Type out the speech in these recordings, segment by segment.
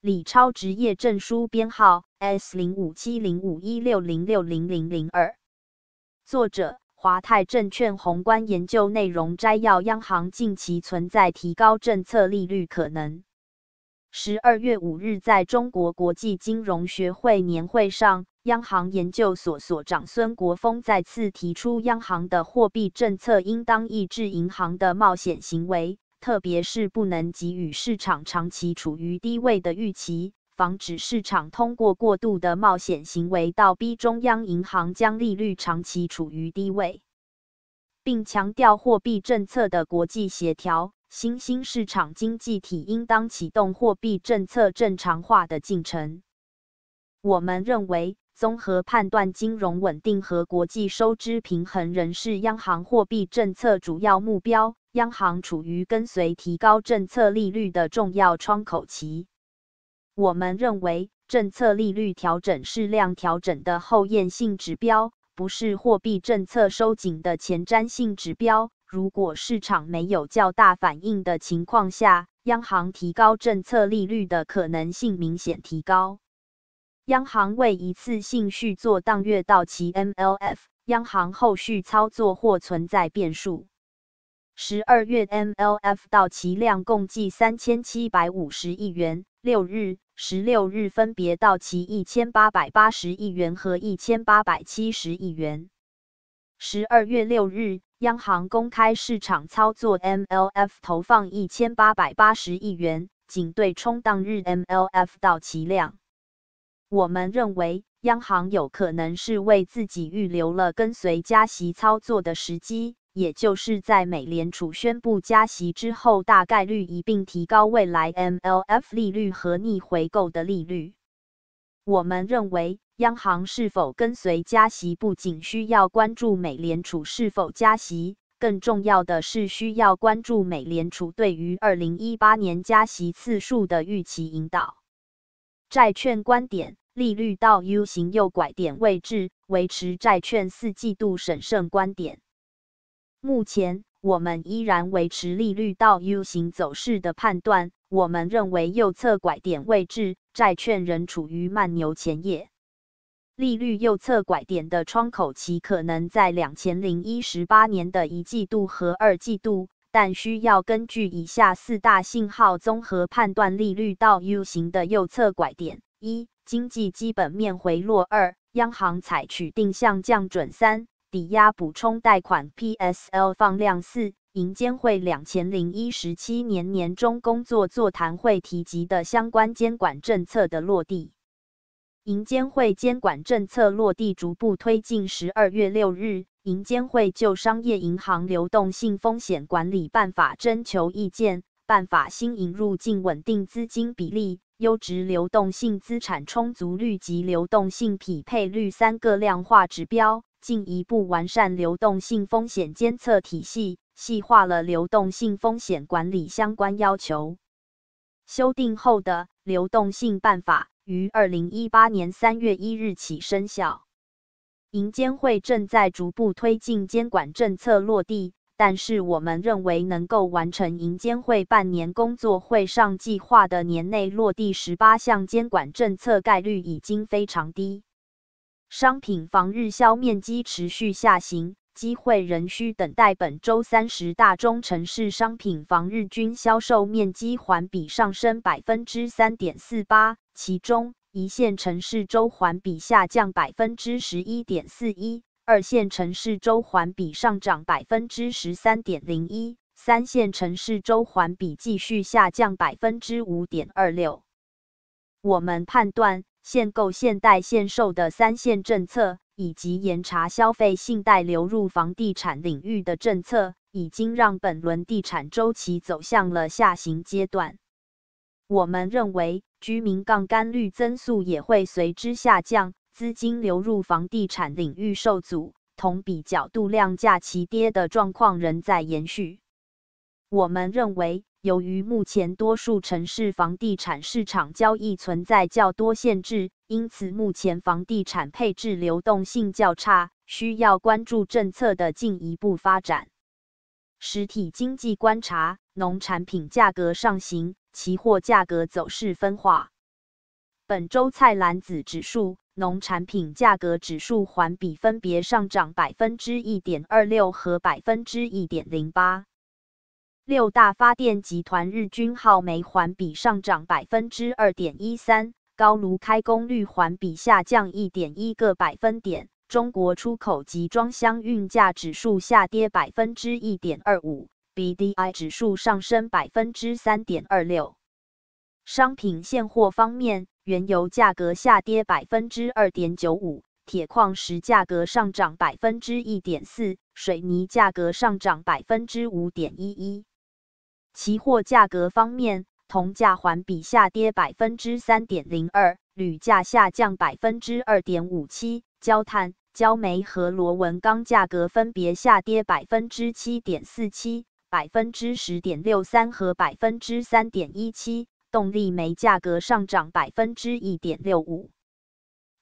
李超职业证书编号 S 零五七零五一六零六零零零二。作者：华泰证券宏观研究。内容摘要：央行近期存在提高政策利率可能。十二月五日，在中国国际金融学会年会上，央行研究所所长孙国峰再次提出，央行的货币政策应当抑制银行的冒险行为。特别是不能给予市场长期处于低位的预期，防止市场通过过度的冒险行为倒逼中央银行将利率长期处于低位，并强调货币政策的国际协调。新兴市场经济体应当启动货币政策正常化的进程。我们认为，综合判断金融稳定和国际收支平衡仍是央行货币政策主要目标。央行处于跟随提高政策利率的重要窗口期，我们认为政策利率调整是量调整的后验性指标，不是货币政策收紧的前瞻性指标。如果市场没有较大反应的情况下，央行提高政策利率的可能性明显提高。央行为一次性续做当月到期 MLF，央行后续操作或存在变数。十二月 MLF 到期量共计三千七百五十亿元，六日、十六日分别到期一千八百八十亿元和一千八百七十亿元。十二月六日，央行公开市场操作 MLF 投放一千八百八十亿元，仅对冲当日 MLF 到期量。我们认为，央行有可能是为自己预留了跟随加息操作的时机。也就是在美联储宣布加息之后，大概率一并提高未来 MLF 利率和逆回购的利率。我们认为，央行是否跟随加息，不仅需要关注美联储是否加息，更重要的是需要关注美联储对于2018年加息次数的预期引导。债券观点：利率到 U 型右拐点位置，维持债券四季度审慎观点。目前，我们依然维持利率到 U 型走势的判断。我们认为右侧拐点位置，债券仍处于慢牛前夜。利率右侧拐点的窗口期可能在两千零一十八年的一季度和二季度，但需要根据以下四大信号综合判断利率到 U 型的右侧拐点：一、经济基本面回落；二、央行采取定向降准；三、抵押补充贷款 （PSL） 放量四。银监会两千零一十七年年终工作座谈会提及的相关监管政策的落地。银监会监管政策落地逐步推进。十二月六日，银监会就《商业银行流动性风险管理办法》征求意见，办法新引入净稳定资金比例、优质流动性资产充足率及流动性匹配率三个量化指标。进一步完善流动性风险监测体系，细化了流动性风险管理相关要求。修订后的流动性办法于二零一八年三月一日起生效。银监会正在逐步推进监管政策落地，但是我们认为能够完成银监会半年工作会上计划的年内落地十八项监管政策概率已经非常低。商品房日销面积持续下行，机会仍需等待。本周三十大中城市商品房日均销售面积环比上升百分之三点四八，其中一线城市周环比下降百分之十一点四一，二线城市周环比上涨百分之十三点零一，三线城市周环比继续下降百分之五点二六。我们判断。限购、限贷、限售的三限政策，以及严查消费信贷流入房地产领域的政策，已经让本轮地产周期走向了下行阶段。我们认为，居民杠杆率增速也会随之下降，资金流入房地产领域受阻，同比角度量价齐跌的状况仍在延续。我们认为。由于目前多数城市房地产市场交易存在较多限制，因此目前房地产配置流动性较差，需要关注政策的进一步发展。实体经济观察：农产品价格上行，期货价格走势分化。本周菜篮子指数、农产品价格指数环比分别上涨百分之一点二六和百分之一点零八。六大发电集团日均耗煤环比上涨百分之二点一三，高炉开工率环比下降一点一个百分点。中国出口集装箱运价指数下跌百分之一点二五，B D I 指数上升百分之三点二六。商品现货方面，原油价格下跌百分之二点九五，铁矿石价格上涨百分之一点四，水泥价格上涨百分之五点一一。期货价格方面，铜价环比下跌百分之三点零二，铝价下降百分之二点五七，焦炭、焦煤和螺纹钢价格分别下跌百分之七点四七、百分之十点六三和百分之三点一七，动力煤价格上涨百分之一点六五。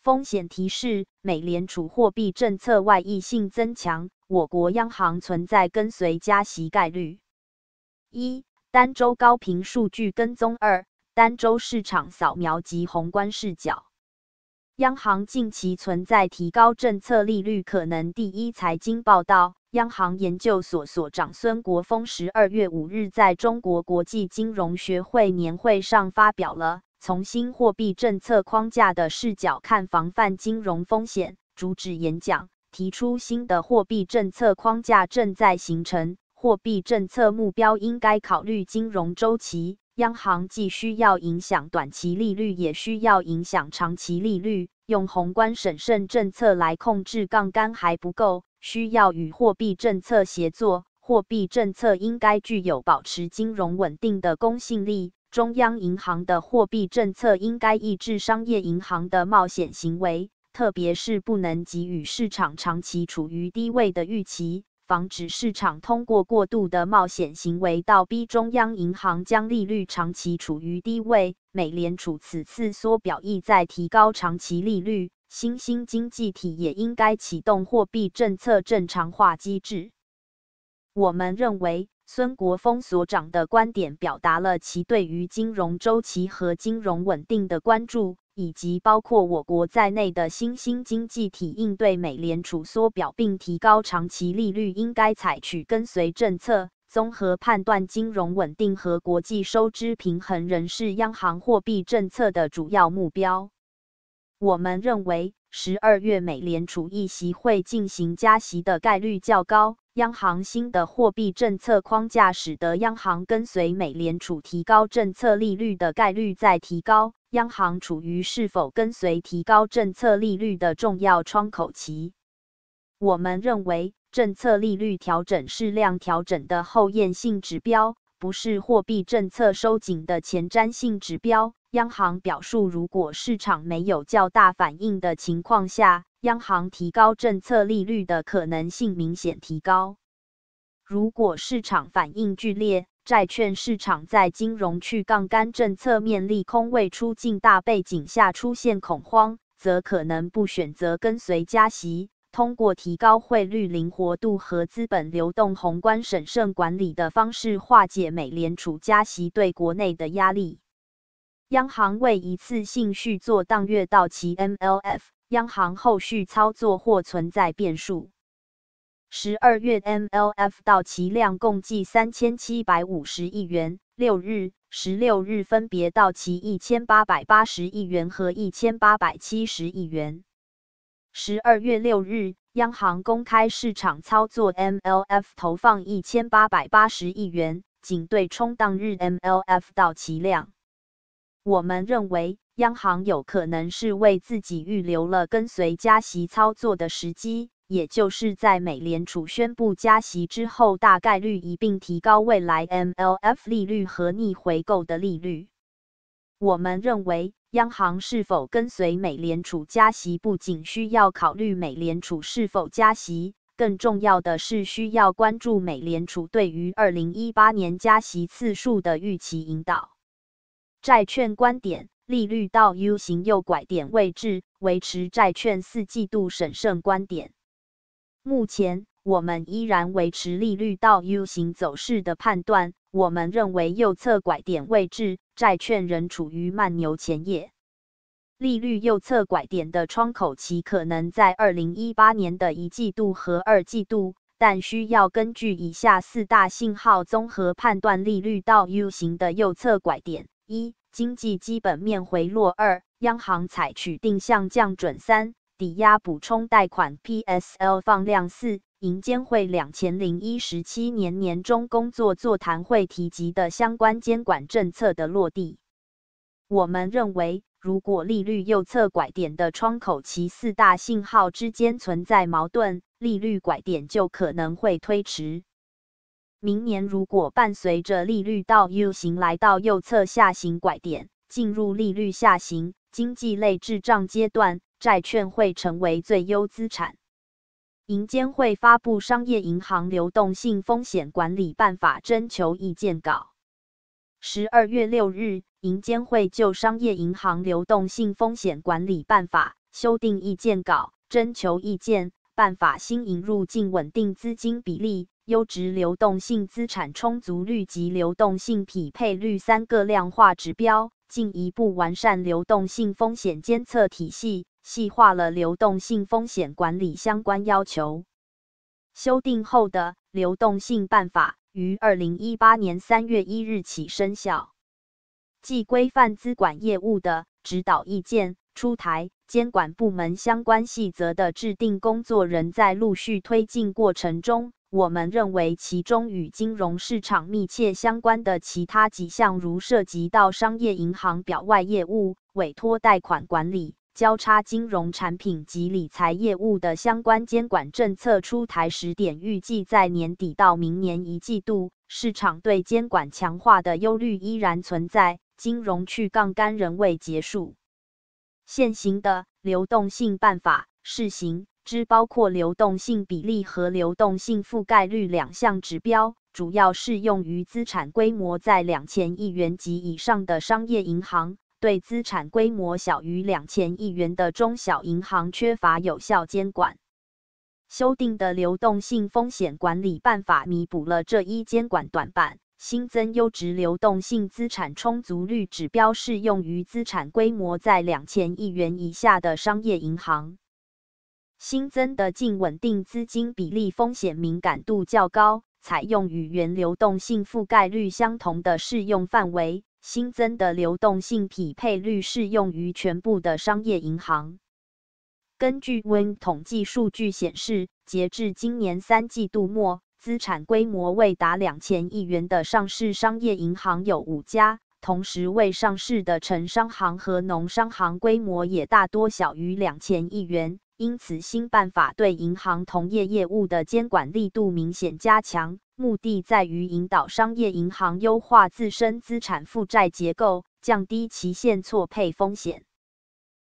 风险提示：美联储货币政策外溢性增强，我国央行存在跟随加息概率。一单周高频数据跟踪，二单周市场扫描及宏观视角。央行近期存在提高政策利率可能。第一财经报道，央行研究所所长孙国峰十二月五日在中国国际金融学会年会上发表了《从新货币政策框架的视角看防范金融风险》主旨演讲，提出新的货币政策框架正在形成。货币政策目标应该考虑金融周期。央行既需要影响短期利率，也需要影响长期利率。用宏观审慎政策来控制杠杆还不够，需要与货币政策协作。货币政策应该具有保持金融稳定的公信力。中央银行的货币政策应该抑制商业银行的冒险行为，特别是不能给予市场长期处于低位的预期。防止市场通过过度的冒险行为倒逼中央银行将利率长期处于低位。美联储此次缩表意在提高长期利率，新兴经济体也应该启动货币政策正常化机制。我们认为，孙国峰所长的观点表达了其对于金融周期和金融稳定的关注。以及包括我国在内的新兴经济体应对美联储缩表并提高长期利率，应该采取跟随政策。综合判断，金融稳定和国际收支平衡仍是央行货币政策的主要目标。我们认为，十二月美联储议席会进行加息的概率较高。央行新的货币政策框架使得央行跟随美联储提高政策利率的概率在提高。央行处于是否跟随提高政策利率的重要窗口期。我们认为，政策利率调整适量调整的后验性指标，不是货币政策收紧的前瞻性指标。央行表述，如果市场没有较大反应的情况下，央行提高政策利率的可能性明显提高。如果市场反应剧烈，债券市场在金融去杠杆政策面利空未出尽大背景下出现恐慌，则可能不选择跟随加息，通过提高汇率灵活度和资本流动宏观审慎管理的方式化解美联储加息对国内的压力。央行为一次性续做当月到期 MLF，央行后续操作或存在变数。十二月 MLF 到期量共计三千七百五十亿元，六日、十六日分别到期一千八百八十亿元和一千八百七十亿元。十二月六日，央行公开市场操作 MLF 投放一千八百八十亿元，仅对冲当日 MLF 到期量。我们认为，央行有可能是为自己预留了跟随加息操作的时机。也就是在美联储宣布加息之后，大概率一并提高未来 MLF 利率和逆回购的利率。我们认为，央行是否跟随美联储加息，不仅需要考虑美联储是否加息，更重要的是需要关注美联储对于二零一八年加息次数的预期引导。债券观点利率到 U 型右拐点位置，维持债券四季度审慎观点。目前，我们依然维持利率到 U 型走势的判断。我们认为右侧拐点位置，债券仍处于慢牛前夜。利率右侧拐点的窗口期可能在二零一八年的一季度和二季度，但需要根据以下四大信号综合判断利率到 U 型的右侧拐点：一、经济基本面回落；二、央行采取定向降准；三、抵押补充贷款 （PSL） 放量四。银监会两千零一十七年年终工作座谈会提及的相关监管政策的落地，我们认为，如果利率右侧拐点的窗口期四大信号之间存在矛盾，利率拐点就可能会推迟。明年如果伴随着利率到 U 型来到右侧下行拐点，进入利率下行、经济类滞胀阶段。债券会成为最优资产。银监会发布《商业银行流动性风险管理办法》征求意见稿。十二月六日，银监会就《商业银行流动性风险管理办法》修订意见稿征求意见。办法新引入净稳定资金比例、优质流动性资产充足率及流动性匹配率三个量化指标，进一步完善流动性风险监测体系。细化了流动性风险管理相关要求。修订后的流动性办法于二零一八年三月一日起生效。即规范资管业务的指导意见出台，监管部门相关细则的制定工作仍在陆续推进过程中。我们认为，其中与金融市场密切相关的其他几项，如涉及到商业银行表外业务、委托贷款管理。交叉金融产品及理财业务的相关监管政策出台时点预计在年底到明年一季度，市场对监管强化的忧虑依然存在，金融去杠杆仍未结束。现行的流动性办法试行之，包括流动性比例和流动性覆盖率两项指标，主要适用于资产规模在两千亿元及以上的商业银行。对资产规模小于两千亿元的中小银行缺乏有效监管。修订的流动性风险管理办法弥补了这一监管短板，新增优质流动性资产充足率指标适用于资产规模在两千亿元以下的商业银行。新增的净稳定资金比例风险敏感度较高，采用与原流动性覆盖率相同的适用范围。新增的流动性匹配率适用于全部的商业银行。根据 w i n 统计数据显示，截至今年三季度末，资产规模未达两千亿元的上市商业银行有五家，同时未上市的城商行和农商行规模也大多小于两千亿元。因此，新办法对银行同业业务的监管力度明显加强，目的在于引导商业银行优化自身资产负债结构，降低期限错配风险。